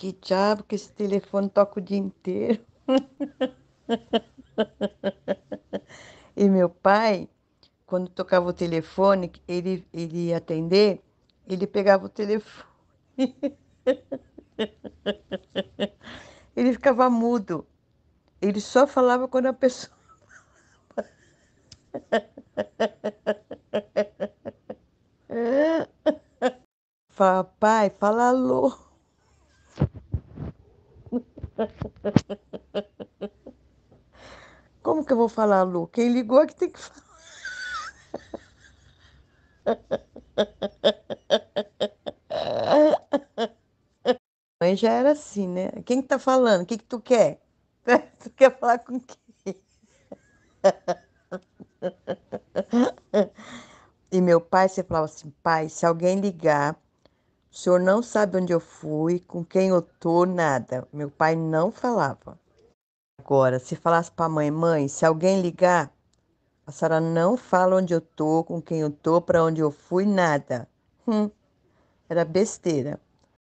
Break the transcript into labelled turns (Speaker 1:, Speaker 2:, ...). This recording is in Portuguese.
Speaker 1: Que diabo que esse telefone toca o dia inteiro. e meu pai, quando tocava o telefone, ele, ele ia atender, ele pegava o telefone. ele ficava mudo. Ele só falava quando a pessoa. Fala, pai, fala alô. Como que eu vou falar, Lu? Quem ligou é que tem que falar. Mãe já era assim, né? Quem que tá falando? O que que tu quer? Tu quer falar com quem? E meu pai, você falava assim, pai, se alguém ligar, o senhor não sabe onde eu fui, com quem eu tô, nada. Meu pai não falava. Agora, se falasse para a mãe, mãe, se alguém ligar, a senhora não fala onde eu tô, com quem eu tô, para onde eu fui, nada. Hum, era besteira.